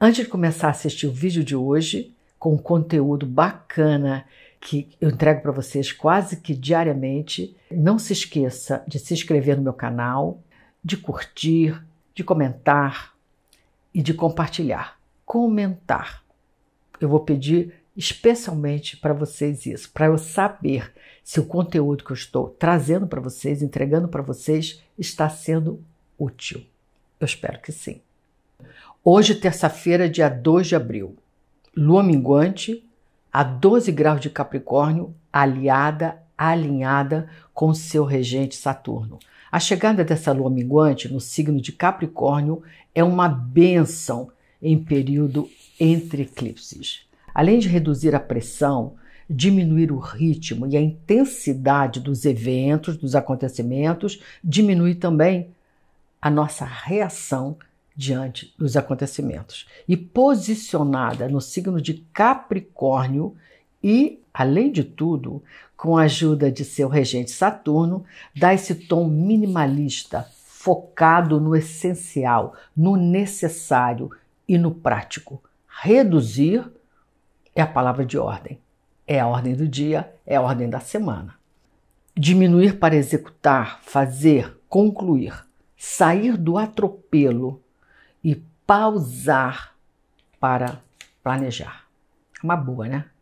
Antes de começar a assistir o vídeo de hoje, com um conteúdo bacana que eu entrego para vocês quase que diariamente, não se esqueça de se inscrever no meu canal, de curtir, de comentar e de compartilhar. Comentar. Eu vou pedir especialmente para vocês isso, para eu saber se o conteúdo que eu estou trazendo para vocês, entregando para vocês, está sendo útil. Eu espero que sim. Hoje, terça-feira, dia 2 de abril, lua minguante a 12 graus de Capricórnio, aliada, alinhada com seu regente Saturno. A chegada dessa lua minguante no signo de Capricórnio é uma benção em período entre eclipses. Além de reduzir a pressão, diminuir o ritmo e a intensidade dos eventos, dos acontecimentos, diminui também a nossa reação diante dos acontecimentos e posicionada no signo de Capricórnio e, além de tudo, com a ajuda de seu regente Saturno, dá esse tom minimalista, focado no essencial, no necessário e no prático. Reduzir é a palavra de ordem. É a ordem do dia, é a ordem da semana. Diminuir para executar, fazer, concluir. Sair do atropelo e pausar para planejar. Uma boa, né?